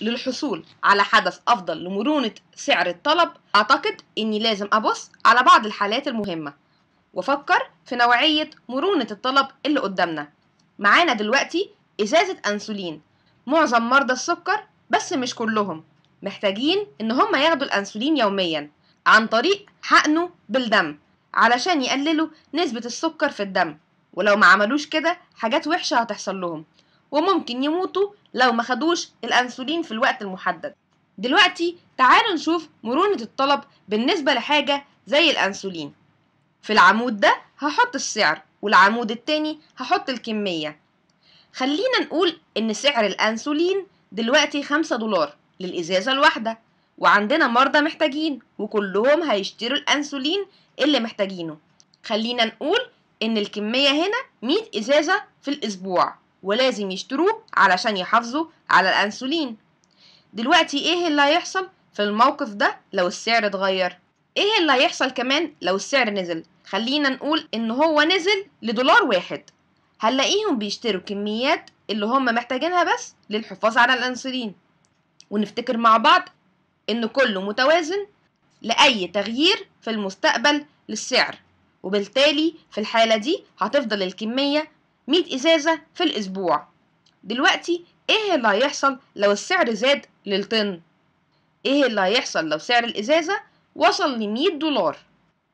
للحصول على حدث أفضل لمرونة سعر الطلب أعتقد إني لازم أبص على بعض الحالات المهمة وأفكر في نوعية مرونة الطلب اللي قدامنا معانا دلوقتي إزازة أنسولين معظم مرضى السكر بس مش كلهم محتاجين إن هم ياخدوا الأنسولين يوميا عن طريق حقنه بالدم علشان يقللوا نسبة السكر في الدم ولو ما عملوش كده حاجات وحشة هتحصل لهم وممكن يموتوا لو ما خدوش الأنسولين في الوقت المحدد دلوقتي تعالوا نشوف مرونة الطلب بالنسبة لحاجة زي الأنسولين في العمود ده هحط السعر والعمود التاني هحط الكمية خلينا نقول إن سعر الأنسولين دلوقتي خمسة دولار للإزازة الواحدة وعندنا مرضى محتاجين وكلهم هيشتروا الأنسولين اللي محتاجينه خلينا نقول إن الكمية هنا مية إزازة في الأسبوع ولازم يشتروه علشان يحافظوا على الأنسولين دلوقتي إيه اللي هيحصل في الموقف ده لو السعر اتغير إيه اللي هيحصل كمان لو السعر نزل خلينا نقول إن هو نزل لدولار واحد هنلاقيهم بيشتروا كميات اللي هم محتاجينها بس للحفاظ على الأنسولين ونفتكر مع بعض إن كله متوازن لأي تغيير في المستقبل للسعر وبالتالي في الحالة دي هتفضل الكمية 100 إزازة في الأسبوع دلوقتي إيه اللي هيحصل لو السعر زاد للطن؟ إيه اللي هيحصل لو سعر الإزازة وصل لمية دولار؟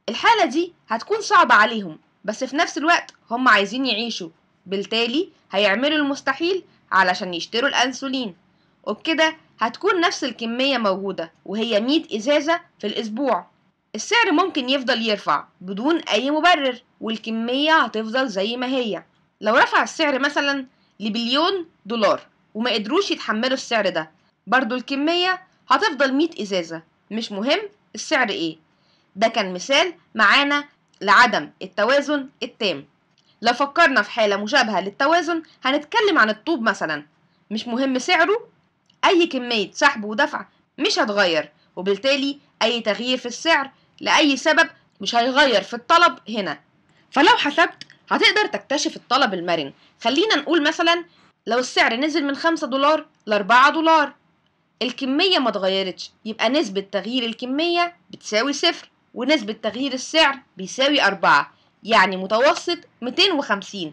الحالة دي هتكون صعبة عليهم بس في نفس الوقت هم عايزين يعيشوا بالتالي هيعملوا المستحيل علشان يشتروا الأنسولين وبكده هتكون نفس الكمية موجودة وهي 100 إزازة في الأسبوع السعر ممكن يفضل يرفع بدون أي مبرر والكمية هتفضل زي ما هي لو رفع السعر مثلا لبليون دولار وما قدروش يتحملوا السعر ده برضو الكمية هتفضل 100 إزازة مش مهم السعر إيه ده كان مثال معانا لعدم التوازن التام لو فكرنا في حالة مشابهة للتوازن هنتكلم عن الطوب مثلا مش مهم سعره أي كمية سحب ودفع مش هتغير وبالتالي أي تغيير في السعر لأي سبب مش هيغير في الطلب هنا فلو حسبت هتقدر تكتشف الطلب المرن خلينا نقول مثلا لو السعر نزل من 5 دولار ل 4 دولار الكمية ما تغيرتش يبقى نسبة تغيير الكمية بتساوي صفر ونسبة تغيير السعر بيساوي أربعة يعني متوسط 250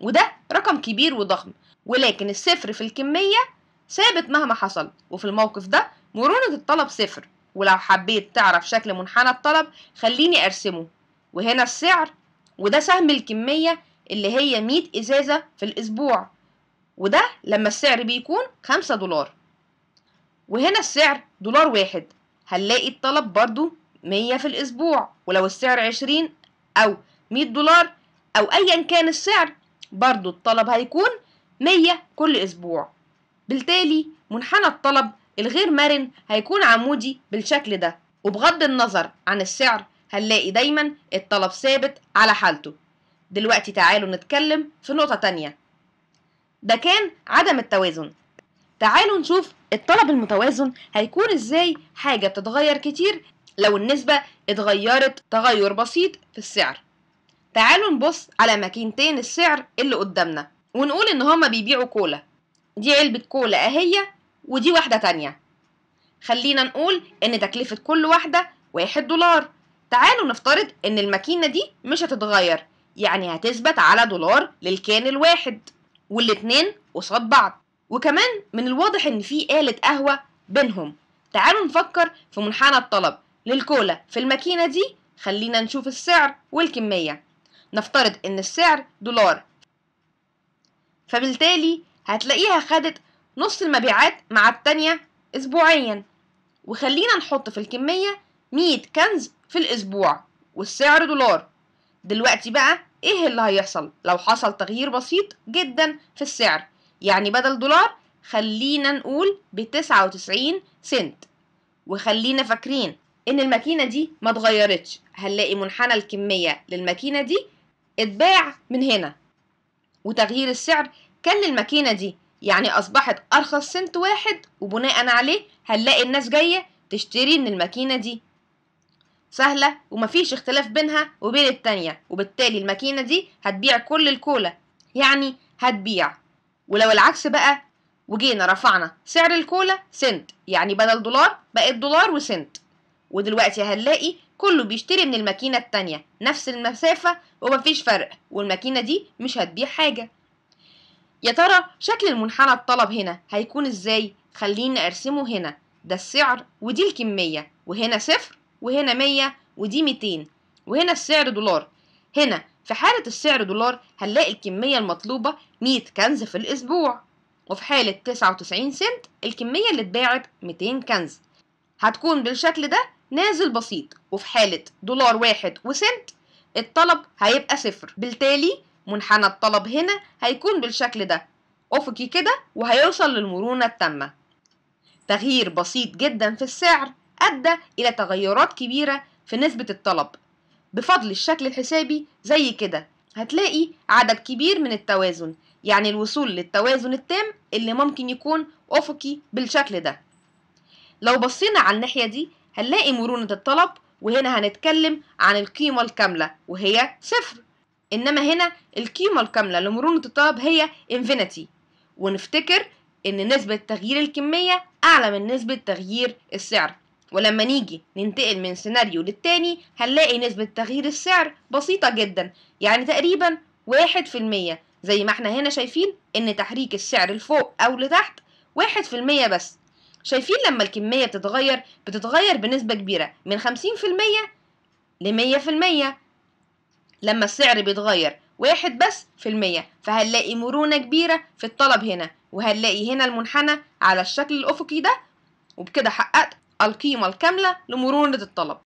وده رقم كبير وضخم ولكن الصفر في الكمية ثابت مهما حصل وفي الموقف ده مرونة الطلب صفر ولو حبيت تعرف شكل منحنى الطلب خليني أرسمه وهنا السعر وده سهم الكمية اللي هي مية إزازة في الأسبوع وده لما السعر بيكون خمسة دولار وهنا السعر دولار واحد هنلاقي الطلب برضو مية في الأسبوع ولو السعر عشرين أو مية دولار أو أيا كان السعر برضو الطلب هيكون مية كل أسبوع بالتالي منحنى الطلب الغير مرن هيكون عمودي بالشكل ده وبغض النظر عن السعر هنلاقي دايما الطلب ثابت على حالته دلوقتي تعالوا نتكلم في نقطة تانية ده كان عدم التوازن تعالوا نشوف الطلب المتوازن هيكون ازاي حاجة بتتغير كتير لو النسبة اتغيرت تغير بسيط في السعر تعالوا نبص على ماكينتين السعر اللي قدامنا ونقول ان هما بيبيعوا كولا دي علبة كولا اهية ودي واحدة تانية خلينا نقول ان تكلفة كل واحدة واحد دولار تعالوا نفترض ان الماكينه دي مش هتتغير يعني هتثبت على دولار للكان الواحد والاتنين قصاد بعض وكمان من الواضح ان في آلة قهوة بينهم تعالوا نفكر في منحنى الطلب للكولا في الماكينة دي خلينا نشوف السعر والكمية نفترض ان السعر دولار فبالتالي هتلاقيها خدت نص المبيعات مع التانية اسبوعيا وخلينا نحط في الكمية مية كنز في الأسبوع والسعر دولار دلوقتي بقى إيه اللي هيحصل لو حصل تغيير بسيط جدا في السعر يعني بدل دولار خلينا نقول بتسعة وتسعين سنت وخلينا فاكرين إن الماكينة دي ما تغيرتش هنلاقي منحنى الكمية للماكينة دي اتباع من هنا وتغيير السعر كان للماكينة دي يعني أصبحت أرخص سنت واحد وبناء عليه هنلاقي الناس جاية تشتري من الماكينة دي سهلة ومفيش اختلاف بينها وبين التانية وبالتالي الماكينة دي هتبيع كل الكولا يعني هتبيع ولو العكس بقى وجينا رفعنا سعر الكولا سنت يعني بدل دولار بقت دولار وسنت ودلوقتي هنلاقي كله بيشتري من الماكينة التانية نفس المسافة ومفيش فرق والماكينة دي مش هتبيع حاجة يا ترى شكل المنحنى الطلب هنا هيكون ازاي خلينا ارسمه هنا ده السعر ودي الكمية وهنا صفر وهنا 100 ودي 200 وهنا السعر دولار هنا في حالة السعر دولار هنلاقي الكمية المطلوبة 100 كنز في الأسبوع وفي حالة 99 سنت الكمية اللي اتباعت 200 كنز هتكون بالشكل ده نازل بسيط وفي حالة دولار واحد وسنت الطلب هيبقى صفر بالتالي منحنى الطلب هنا هيكون بالشكل ده أفقي كده وهيوصل للمرونة التامة تغيير بسيط جدا في السعر أدى إلى تغيرات كبيرة في نسبة الطلب بفضل الشكل الحسابي زي كده هتلاقي عدد كبير من التوازن يعني الوصول للتوازن التام اللي ممكن يكون أفقي بالشكل ده لو بصينا على الناحية دي هنلاقي مرونة الطلب وهنا هنتكلم عن القيمة الكاملة وهي صفر إنما هنا القيمة الكاملة لمرونة الطلب هي انفينيتي ونفتكر إن نسبة تغيير الكمية أعلى من نسبة تغيير السعر ولما نيجي ننتقل من سيناريو للتاني هنلاقي نسبة تغيير السعر بسيطة جدا يعني تقريبا واحد في المية زي ما احنا هنا شايفين ان تحريك السعر لفوق او لتحت واحد في المية بس شايفين لما الكمية بتتغير بتتغير بنسبة كبيرة من خمسين في المية لمية في المية لما السعر بيتغير واحد بس في المية فهنلاقي مرونة كبيرة في الطلب هنا وهنلاقي هنا المنحنى على الشكل الأفقي ده وبكده حققت القيمة الكاملة لمرونة الطلب